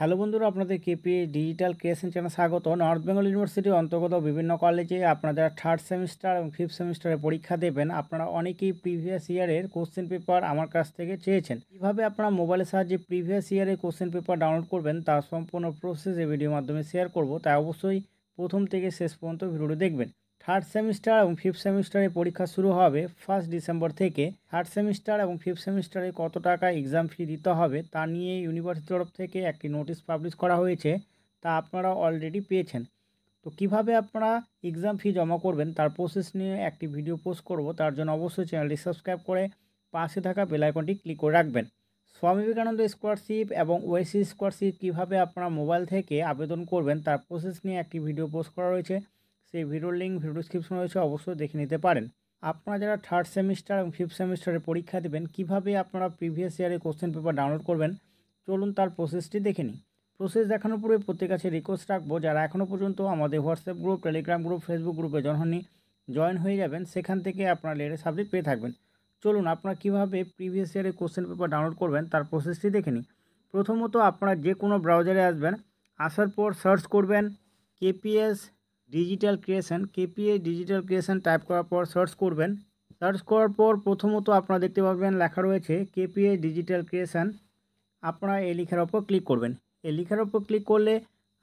hello বন্ধুরা আপনাদের KP digital creation channel স্বাগত নর্থ বেঙ্গল ইউনিভার্সিটির অন্তর্গত বিভিন্ন কলেজে আপনারা থার্ড সেমিস্টার এবং ফিফথ সেমিস্টারে পরীক্ষা দেবেন আপনারা অনেকেই প্রিভিয়াস ইয়ারের কোশ্চেন পেপার আমার কাছ থেকে চেয়েছেন কীভাবে আপনারা মোবাইলের সাহায্যে প্রিভিয়াস ইয়ারের কোশ্চেন পেপার ডাউনলোড করবেন তার সম্পূর্ণ প্রসেস এই ভিডিওর মাধ্যমে শেয়ার করব তাই অবশ্যই প্রথম থেকে শেষ পর্যন্ত ভিডিওটি দেখবেন থার্ড সেমিস্টার এবং ফিফথ সেমিস্টারে পরীক্ষা শুরু হবে ফার্স্ট ডিসেম্বর থেকে থার্ড সেমিস্টার এবং ফিফথ সেমিস্টারে কত টাকা এক্সাম ফি দিতে হবে তা নিয়ে ইউনিভার্সিটি তরফ থেকে একটি নোটিশ পাবলিশ করা হয়েছে তা আপনারা অলরেডি পেয়েছেন তো কিভাবে আপনারা এক্সাম ফি জমা করবেন তার প্রসেস নিয়ে একটি ভিডিও পোস্ট করব তার জন্য অবশ্যই চ্যানেলটি সাবস্ক্রাইব করে পাশে থাকা বেলাইকনটি ক্লিক করে রাখবেন স্বামী বিবেকানন্দ স্কলারশিপ এবং ওয়েসি স্কলারশিপ কীভাবে আপনারা মোবাইল থেকে আবেদন করবেন তার প্রসেস নিয়ে একটি ভিডিও পোস্ট করা রয়েছে সেই ভিডিওর লিঙ্ক ভিডিও ডিসক্রিপশন রয়েছে অবশ্যই দেখে নিতে পারেন আপনারা যারা থার্ড সেমিস্টার এবং ফিফথ সেমিস্টারে পরীক্ষা দেবেন কিভাবে আপনারা প্রিভিয়াস ইয়ারে কোশ্চেন পেপার ডাউনলোড করবেন চলুন তার প্রসেসটি দেখে নিই প্রসেস দেখানোর পূর্বে প্রত্যেক কাছে রিকোয়েস্ট রাখবো যারা এখনও পর্যন্ত আমাদের WhatsApp group Telegram group Facebook গ্রুপে জনহনি জয়েন হয়ে যাবেন সেখান থেকে আপনারা লেটেস্ট সাবজেক্ট পেয়ে থাকবেন চলুন আপনারা কীভাবে প্রিভিয়াস ইয়ারে কোশ্চেন পেপার ডাউনলোড করবেন তার প্রসেসটি দেখে নিই প্রথমত আপনারা যে কোনো ব্রাউজারে আসবেন আসার পর সার্চ করবেন KPS digital creation KPA digital creation type করার পর সার্চ করবেন সার্চ করার পর প্রথমত আপনারা দেখতে পাবেন লেখা রয়েছে কেপিএ ডিজিটাল ক্রিয়েশন আপনারা এই লেখার ওপর ক্লিক করবেন এই লেখার ওপর ক্লিক করলে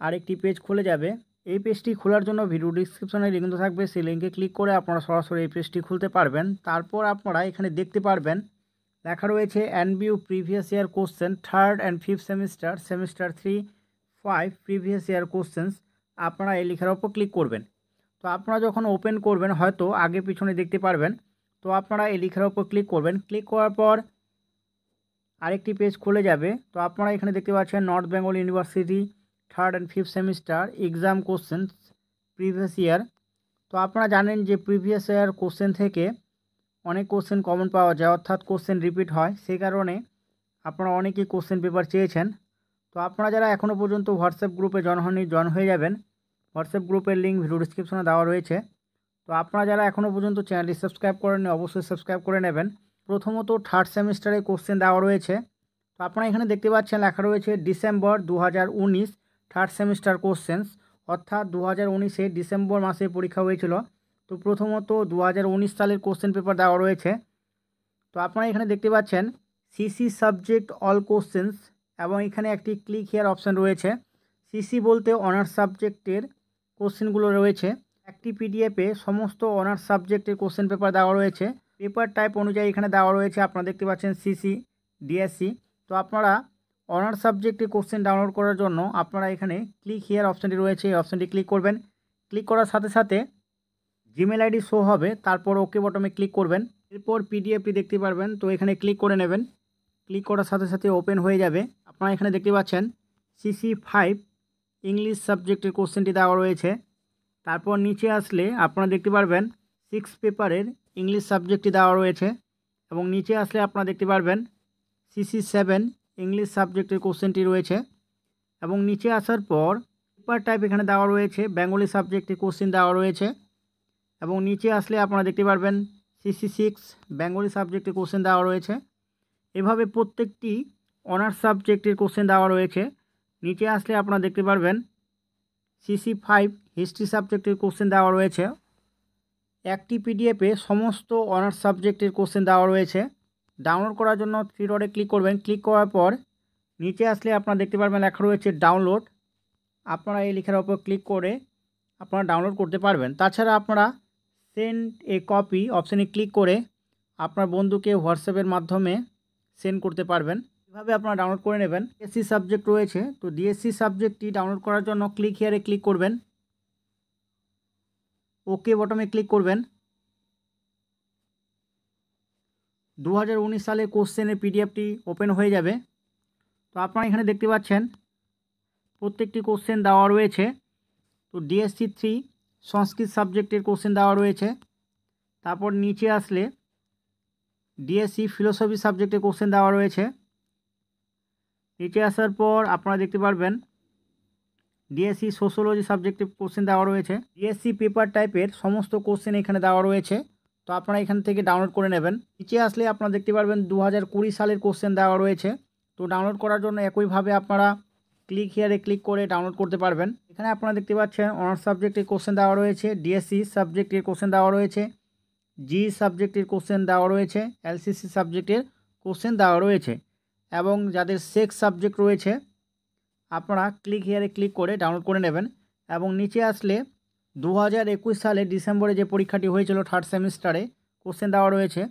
আরেকটি পেজ খুলে যাবে এই পেজটি খোলার জন্য ভিডিও ডিসক্রিপশনে লিঙ্ক থাকবে সেই লিঙ্কে ক্লিক করে আপনারা সরাসরি এই পেজটি খুলতে পারবেন তারপর আপনারা এখানে দেখতে পারবেন লেখা রয়েছে NBU previous year question third and fifth semester semester three five previous year questions আপনারা এই লেখার ওপর ক্লিক করবেন তো আপনারা যখন ওপেন করবেন হয়তো আগে পিছনে দেখতে পারবেন তো আপনারা এই লেখার ওপর ক্লিক করবেন ক্লিক করার পর আরেকটি পেজ খুলে যাবে তো আপনারা এখানে দেখতে পাচ্ছেন north Bengal university third and fifth semester exam question previous year তো আপনারা জানেন যে প্রিভিয়াস ইয়ার কোশ্চেন থেকে অনেক কোশ্চেন কমন পাওয়া যায় অর্থাৎ কোশ্চেন রিপিট হয় সেই কারণে আপনারা অনেকেই কোশ্চেন পেপার চেয়েছেন তো আপনারা যারা এখনও পর্যন্ত হোয়াটসঅ্যাপ গ্রুপে জয়েন হননি জয়েন হয়ে যাবেন হোয়াটসঅ্যাপ গ্রুপের লিঙ্ক ভিডিও ডিসক্রিপশনে দেওয়া রয়েছে তো আপনারা যারা এখনও পর্যন্ত চ্যানেলটি সাবস্ক্রাইব করেননি অবশ্যই সাবস্ক্রাইব করে নেবেন প্রথমত থার্ড সেমিস্টারে কোশ্চেন দেওয়া রয়েছে তো আপনারা এখানে দেখতে পাচ্ছেন লেখা রয়েছে ডিসেম্বর দু থার্ড সেমিস্টার কোশ্চেন্স অর্থাৎ দু হাজার উনিশে ডিসেম্বর মাসে পরীক্ষা হয়েছিল তো প্রথমত দু সালের কোশ্চেন পেপার দেওয়া রয়েছে তো আপনারা এখানে দেখতে পাচ্ছেন সিসি সাবজেক্ট অল কোশ্চেন্স এবং এখানে একটি ক্লিক হেয়ার অপশান রয়েছে সিসি বলতে অনার্স সাবজেক্টের কোশ্চেনগুলো রয়েছে একটি পিডিএফে সমস্ত অনার্স সাবজেক্টের কোশ্চেন পেপার দেওয়া রয়েছে পেপার টাইপ অনুযায়ী এখানে দেওয়া রয়েছে আপনারা দেখতে পাচ্ছেন সিসি ডিএসসি তো আপনারা অনার্স সাবজেক্টের কোশ্চেন ডাউনলোড করার জন্য আপনারা এখানে ক্লিক হেয়ার অপশানটি রয়েছে এই অপশানটি ক্লিক করবেন ক্লিক করার সাথে সাথে জিমেল আইডি শো হবে তারপর ওকে বটমে ক্লিক করবেন এরপর পিডিএফটি দেখতে পারবেন তো এখানে ক্লিক করে নেবেন ক্লিক করার সাথে সাথে ওপেন হয়ে যাবে আপনারা এখানে দেখতে পাচ্ছেন সিসি ফাইভ ইংলিশ সাবজেক্টের কোশ্চেনটি দেওয়া রয়েছে তারপর নিচে আসলে আপনারা দেখতে পারবেন সিক্স পেপারের ইংলিশ সাবজেক্টটি দেওয়া রয়েছে এবং নিচে আসলে আপনারা দেখতে পারবেন সিসি সেভেন ইংলিশ সাবজেক্টের কোশ্চেনটি রয়েছে এবং নিচে আসার পর পেপার টাইপ এখানে দেওয়া রয়েছে বেঙ্গলি সাবজেক্টের কোশ্চেন দেওয়া রয়েছে এবং নিচে আসলে আপনারা দেখতে পারবেন সিসি সিক্স বেঙ্গলি সাবজেক্টের কোশ্চেন দেওয়া রয়েছে এভাবে প্রত্যেকটি অনার্স সাবজেক্টের কোশ্চেন দেওয়া রয়েছে নিচে আসলে আপনারা দেখতে পারবেন সিসি ফাইভ হিস্ট্রি সাবজেক্টের কোশ্চেন দেওয়া রয়েছে একটি পিডিএফে সমস্ত অনার্স সাবজেক্টের কোশ্চেন দেওয়া রয়েছে ডাউনলোড করার জন্য থ্রি ডটে ক্লিক করবেন ক্লিক করার পর নিচে আসলে আপনারা দেখতে পারবেন লেখা রয়েছে ডাউনলোড আপনারা এই লেখার ওপর ক্লিক করে আপনারা ডাউনলোড করতে পারবেন তাছাড়া আপনারা সেন্ড এ কপি অপশানে ক্লিক করে আপনার বন্ধুকে হোয়াটসঅ্যাপের মাধ্যমে সেন্ড করতে পারবেন কীভাবে আপনারা ডাউনলোড করে নেবেন এসসি সাবজেক্ট রয়েছে তো ডিএসসি সাবজেক্টটি ডাউনলোড করার জন্য ক্লিক হিয়ারে ক্লিক করবেন ওকে বটমে ক্লিক করবেন দু সালে কোশ্চেনের পিডিএফটি ওপেন হয়ে যাবে তো আপনারা এখানে দেখতে পাচ্ছেন প্রত্যেকটি কোশ্চেন দেওয়া রয়েছে তো ডিএসসি থ্রি সংস্কৃত সাবজেক্টের কোশ্চেন দেওয়া রয়েছে তারপর নিচে আসলে ডিএসসি ফিলোসফি সাবজেক্টের কোশ্চেন দেওয়া রয়েছে নিচে আসার পর আপনারা দেখতে পারবেন ডিএসসি সোশ্যোলজি সাবজেক্টিভ কোশ্চেন দেওয়া রয়েছে ডিএসসি পেপার টাইপের সমস্ত কোশ্চেন এখানে দেওয়া রয়েছে তো আপনারা এখান থেকে ডাউনলোড করে নেবেন নিচে আসলে আপনারা দেখতে পারবেন দু হাজার সালের কোশ্চেন দেওয়া রয়েছে তো ডাউনলোড করার জন্য একইভাবে আপনারা ক্লিক হিয়ারে ক্লিক করে ডাউনলোড করতে পারবেন এখানে আপনারা দেখতে পাচ্ছেন অনার্স সাবজেক্টের কোশ্চেন দেওয়া রয়েছে ডিএসসি সাবজেক্টের কোশ্চেন দেওয়া রয়েছে জি সাবজেক্টের কোশ্চেন দেওয়া রয়েছে এলসিসি সাবজেক্টের কোশ্চেন দেওয়া রয়েছে এবং যাদের সেক্স সাবজেক্ট রয়েছে আপনারা ক্লিক হেয়ারে ক্লিক করে ডাউনলোড করে নেবেন এবং নিচে আসলে দু হাজার একুশ সালে ডিসেম্বরে যে পরীক্ষাটি হয়েছিল থার্ড সেমিস্টারে কোশ্চেন দেওয়া রয়েছে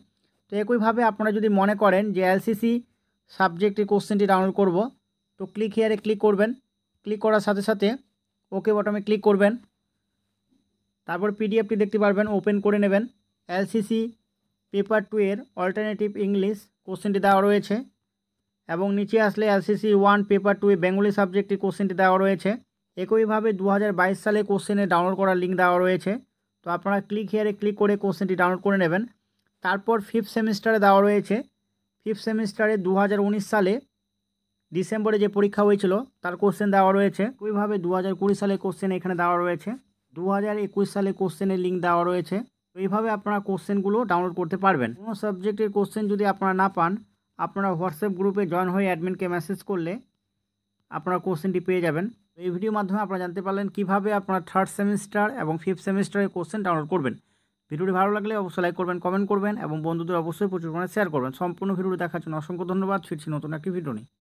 তো একইভাবে আপনারা যদি মনে করেন যে এলসিসি সাবজেক্টের কোশ্চেনটি ডাউনলোড করব তো ক্লিক হেয়ারে ক্লিক করবেন ক্লিক করার সাথে সাথে ওকে বটমে ক্লিক করবেন তারপর পিডিএফটি দেখতে পারবেন ওপেন করে নেবেন এলসিসি পেপার টু এর অল্টারনেটিভ ইংলিশ কোশ্চেনটি দেওয়া রয়েছে এবং নিচে আসলে এলসিসি ওয়ান পেপার টু এ বেঙ্গলি সাবজেক্টের কোশ্চেনটি দেওয়া রয়েছে একইভাবে দু হাজার সালে কোশ্চেনে ডাউনলোড করার লিঙ্ক দেওয়া রয়েছে তো আপনারা ক্লিক হেয়ারে ক্লিক করে কোশ্চেনটি ডাউনলোড করে নেবেন তারপর ফিফথ সেমিস্টারে দেওয়া রয়েছে ফিফথ সেমিস্টারে দু সালে ডিসেম্বরে যে পরীক্ষা হয়েছিল তার কোশ্চেন দেওয়া রয়েছে ওইভাবে দু হাজার কুড়ি সালে কোশ্চেন এখানে দেওয়া রয়েছে দু হাজার একুশ সালে কোশ্চেনের লিঙ্ক দেওয়া রয়েছে এইভাবে আপনারা কোশ্চেনগুলো ডাউনলোড করতে পারবেন কোনো সাবজেক্টের কোশ্চেন যদি আপনারা না পান আপনারা হোয়াটসঅ্যাপ গ্রুপে জয়েন হয়ে অ্যাডমিনকে মেসেজ করলে আপনারা কোশ্চেনটি পেয়ে যাবেন এই ভিডিওর মাধ্যমে আপনারা জানতে পারলেন কীভাবে আপনারা থার্ড সেমিস্টার এবং ফিফথ সেমিস্টারের কোশ্চেন ডাউনলোড করবেন ভিডিওটি ভালো লাগলে অবশ্যই লাইক করবেন কমেন্ট করবেন এবং বন্ধুদের অবশ্যই প্রচুর পরিমাণে শেয়ার করবেন সম্পূর্ণ ভিডিওটি দেখার জন্য অসংখ্য ধন্যবাদ ছিটছি নতুন একটি ভিডিও নিয়ে